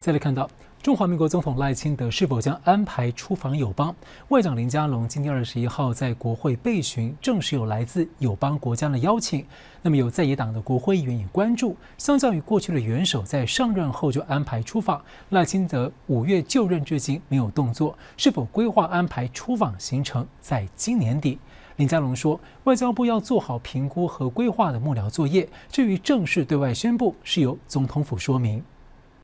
再来看到中华民国总统赖清德是否将安排出访友邦？外长林佳龙今天二十一号在国会备询，正式有来自友邦国家的邀请。那么有在野党的国会议员也关注。相较于过去的元首在上任后就安排出访，赖清德五月就任至今没有动作，是否规划安排出访行程？在今年底，林佳龙说，外交部要做好评估和规划的幕僚作业，至于正式对外宣布，是由总统府说明。